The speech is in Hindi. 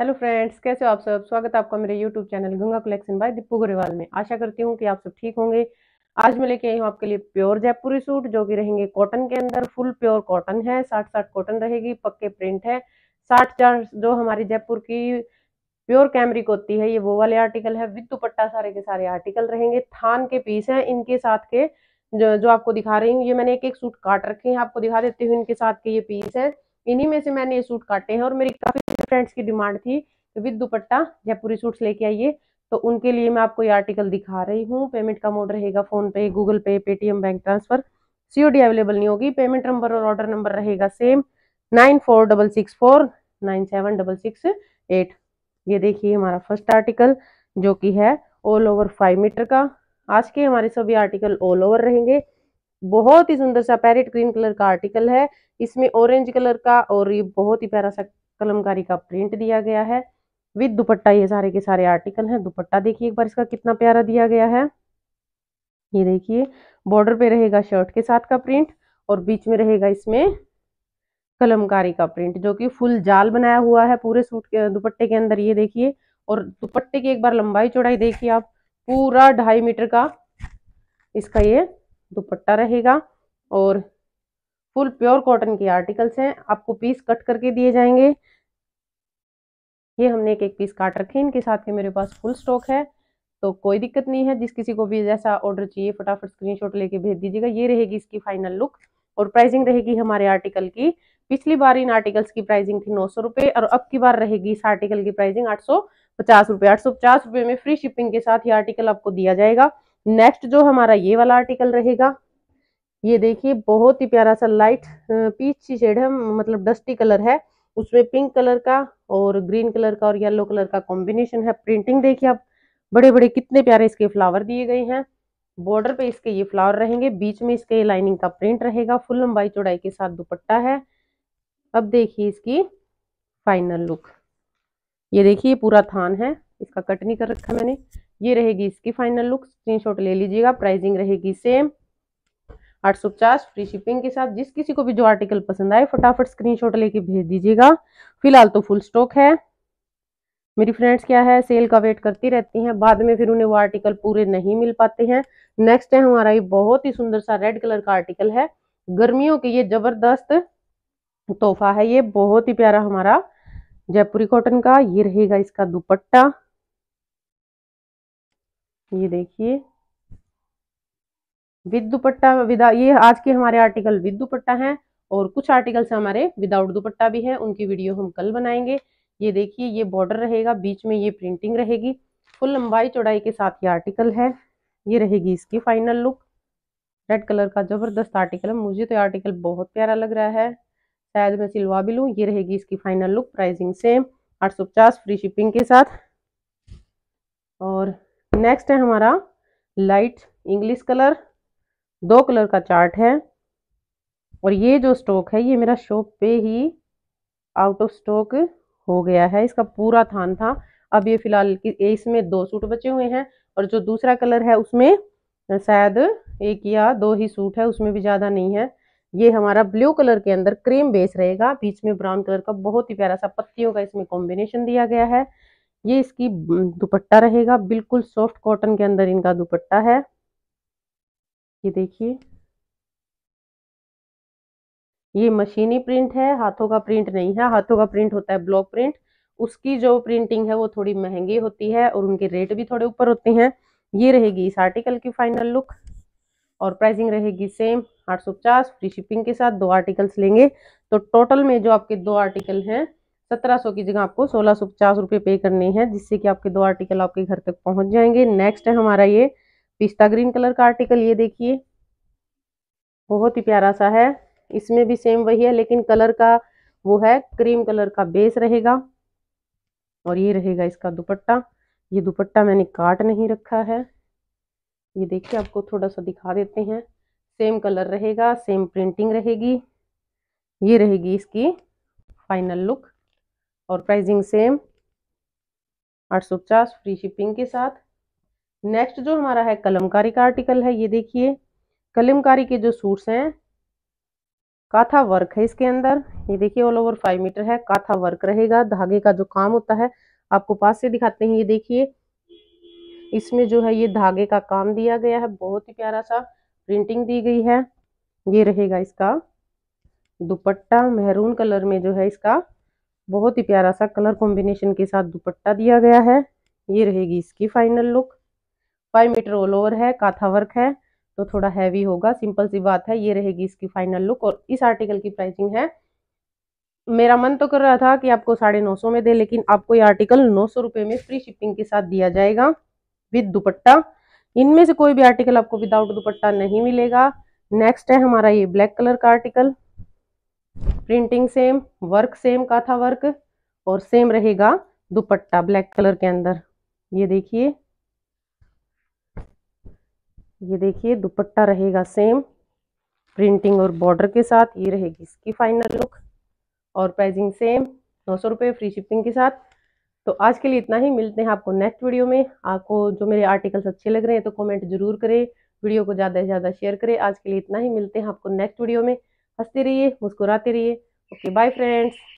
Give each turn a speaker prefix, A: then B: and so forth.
A: हेलो फ्रेंड्स कैसे हो आप सब स्वागत है आपका मेरे YouTube channel Ganga collection by Deepu Grewal में आशा करती हूँ कि आप सब ठीक होंगे आज मैं लेके आई हूँ आपके लिए प्योर जयपुरी सूट जो कि रहेंगे कॉटन के अंदर फुल प्योर कॉटन है साठ साठ कॉटन रहेगी पक्के प्रिंट है साठ चार जो हमारी जयपुर की प्योर कैमरिक होती है ये वो वाले आर्टिकल है विद दुपट्टा सारे के सारे आर्टिकल रहेंगे थान के पीस है इनके साथ के जो, जो आपको दिखा रही हूँ ये मैंने एक एक सूट काट रखे हैं आपको दिखा देती हूँ इनके साथ के ये पीस है इन्हीं में से मैंने ये सूट काटे हैं और मेरी काफ़ी फ्रेंड्स की डिमांड थी विद दुपट्टा जयपुरी सूट्स लेके आइए तो उनके लिए मैं आपको ये आर्टिकल दिखा रही हूँ पेमेंट का मोड रहेगा phone PhonePe Google Pay Paytm bank transfer COD available नहीं होगी पेमेंट नंबर और ऑर्डर नंबर रहेगा same nine four double six four nine seven double six eight ये देखिए हमारा फर्स्ट आर्टिकल जो की है ऑल ओवर फाइव मीटर का आज के हमारे सभी आर्टिकल ऑल ओवर रहेंगे बहुत ही सुंदर सा पैरेट ग्रीन कलर का आर्टिकल है इसमें ऑरेंज कलर का और ये बहुत ही प्यारा सा कलमकारी का प्रिंट दिया गया है विद दुपट्टा ये सारे के सारे आर्टिकल हैं दुपट्टा देखिए एक बार इसका कितना प्यारा दिया गया है ये देखिए बॉर्डर पे रहेगा शर्ट के साथ का प्रिंट और बीच में रहेगा इसमें कलमकारी का प्रिंट जो कि फुल जाल बनाया हुआ है पूरे सूट के दुपट्टे के अंदर ये देखिए और दुपट्टे की एक बार लंबाई चौड़ाई देखिए आप पूरा ढाई मीटर का इसका ये दुपट्टा रहेगा और फुल प्योर कॉटन के आर्टिकल्स हैं आपको पीस कट करके दिए जाएंगे ये हमने एक एक पीस काट रखे इनके साथ के मेरे पास फुल स्टॉक है तो कोई दिक्कत नहीं है जिस किसी को भी जैसा ऑर्डर चाहिए फटाफट स्क्रीनशॉट लेके भेज दीजिएगा ये रहेगी इसकी फाइनल लुक और प्राइसिंग रहेगी हमारे आर्टिकल की पिछली बार इन आर्टिकल्स की प्राइसिंग थी नौ सौ और अब की बार रहेगी इस आर्टिकल की प्राइसिंग आठ सौ पचास आठ सौ पचास रुपये में फ्री शिपिंग के साथ ये आर्टिकल आपको दिया जाएगा नेक्स्ट जो हमारा ये वाला आर्टिकल रहेगा ये देखिए बहुत ही प्यारा सा लाइट पीच सी शेड है मतलब डस्टी कलर है उसमें पिंक कलर का और ग्रीन कलर का और येलो कलर का कॉम्बिनेशन है प्रिंटिंग देखिए आप बड़े बड़े कितने प्यारे इसके फ्लावर दिए गए हैं बॉर्डर पे इसके ये फ्लावर रहेंगे बीच में इसके लाइनिंग का प्रिंट रहेगा फुल लंबाई चौड़ाई के साथ दुपट्टा है अब देखिए इसकी फाइनल लुक ये देखिए पूरा थान है इसका कट नहीं कर रखा मैंने ये रहेगी इसकी फाइनल लुक स्क्रीनशॉट ले लीजिएगा प्राइसिंग रहेगी सेम आठ सौ पचास फ्री शिपिंग के साथ जिस किसी को भी जो आर्टिकल पसंद आए फटाफट स्क्रीनशॉट लेके भेज दीजिएगा फिलहाल तो फुल स्टॉक है मेरी फ्रेंड्स क्या है सेल का वेट करती रहती हैं बाद में फिर उन्हें वो आर्टिकल पूरे नहीं मिल पाते हैं नेक्स्ट है हमारा ये बहुत ही सुंदर सा रेड कलर का आर्टिकल है गर्मियों के ये जबरदस्त तोहफा है ये बहुत ही प्यारा हमारा जयपुरी कॉटन का ये रहेगा इसका दुपट्टा ये देखिए विद दुपट्टा विदा ये आज के हमारे आर्टिकल विद दुपट्टा हैं और कुछ आर्टिकल्स हमारे विदाउट दुपट्टा भी हैं उनकी वीडियो हम कल बनाएंगे ये देखिए ये बॉर्डर रहेगा बीच में ये प्रिंटिंग रहेगी फुल लंबाई चौड़ाई के साथ ये आर्टिकल है ये रहेगी इसकी फाइनल लुक रेड कलर का ज़बरदस्त आर्टिकल है मुझे तो आर्टिकल बहुत प्यारा लग रहा है शायद मैं सिलवा भी लूँ ये रहेगी इसकी फाइनल लुक प्राइसिंग सेम आठ फ्री शिपिंग के साथ नेक्स्ट है हमारा लाइट इंग्लिश कलर दो कलर का चार्ट है और ये जो स्टॉक है ये मेरा शॉप पे ही आउट ऑफ स्टॉक हो गया है इसका पूरा थान था अब ये फिलहाल इसमें दो सूट बचे हुए हैं और जो दूसरा कलर है उसमें शायद एक या दो ही सूट है उसमें भी ज़्यादा नहीं है ये हमारा ब्लू कलर के अंदर क्रीम बेस रहेगा बीच में ब्राउन कलर का बहुत ही प्यारा सा पत्तियों का इसमें कॉम्बिनेशन दिया गया है ये इसकी दुपट्टा रहेगा बिल्कुल सॉफ्ट कॉटन के अंदर इनका दुपट्टा है ये देखिए ये मशीनी प्रिंट है हाथों का प्रिंट नहीं है हाथों का प्रिंट होता है ब्लॉक प्रिंट उसकी जो प्रिंटिंग है वो थोड़ी महंगी होती है और उनके रेट भी थोड़े ऊपर होते हैं ये रहेगी इस आर्टिकल की फाइनल लुक और प्राइसिंग रहेगी सेम पचास फ्री शिपिंग के साथ दो आर्टिकल्स लेंगे तो टोटल में जो आपके दो आर्टिकल हैं सत्रह सौ की जगह आपको सोलह सौ पचास रुपये पे करने हैं जिससे कि आपके दो आर्टिकल आपके घर तक पहुंच जाएंगे नेक्स्ट है हमारा ये पिस्ता ग्रीन कलर का आर्टिकल ये देखिए बहुत ही प्यारा सा है इसमें भी सेम वही है लेकिन कलर का वो है क्रीम कलर का बेस रहेगा और ये रहेगा इसका दुपट्टा ये दुपट्टा मैंने काट नहीं रखा है ये देखिए आपको थोड़ा सा दिखा देते हैं सेम कलर रहेगा सेम प्रिंटिंग रहेगी ये रहेगी इसकी फाइनल लुक और प्राइसिंग सेम आठ सौ पचास फ्री शिपिंग के साथ नेक्स्ट जो हमारा है कलमकारी का आर्टिकल है ये देखिए कलमकारी के जो सूट्स हैं काथा वर्क है इसके अंदर ये देखिए ऑल ओवर फाइव मीटर है काथा वर्क रहेगा धागे का जो काम होता है आपको पास से दिखाते हैं ये देखिए इसमें जो है ये धागे का काम दिया गया है बहुत ही प्यारा सा प्रिंटिंग दी गई है ये रहेगा इसका दुपट्टा मेहरून कलर में जो है इसका बहुत ही प्यारा सा कलर कॉम्बिनेशन के साथ दुपट्टा दिया गया है ये रहेगी इसकी final look five metre all over है काथा वर्क है तो थोड़ा हैवी होगा सिंपल सी बात है ये रहेगी इसकी फाइनल लुक और इस आर्टिकल की प्राइसिंग है मेरा मन तो कर रहा था कि आपको साढ़े नौ सौ में दे लेकिन आपको ये आर्टिकल नौ सौ रुपये में फ्री शिपिंग के साथ दिया जाएगा विद दुपट्टा इनमें से कोई भी आर्टिकल आपको विदाउट दुपट्टा नहीं मिलेगा नेक्स्ट है हमारा ये ब्लैक कलर का article printing same work same का था वर्क और सेम रहेगा दुपट्टा ब्लैक कलर के अंदर ये देखिए ये देखिए दुपट्टा रहेगा सेम प्रिंटिंग और बॉर्डर के साथ ये रहेगी इसकी फाइनल लुक और प्राइजिंग सेम नौ सौ रुपये फ्री शिपिंग के साथ तो आज के लिए इतना ही मिलते हैं आपको नेक्स्ट वीडियो में आपको जो मेरे आर्टिकल्स अच्छे लग रहे हैं तो कमेंट जरूर करें वीडियो को ज़्यादा से ज़्यादा शेयर करें आज के लिए इतना ही मिलते हैं आपको नेक्स्ट वीडियो में हंसते रहिए मुस्कुराते रहिए ओके बाय फ्रेंड्स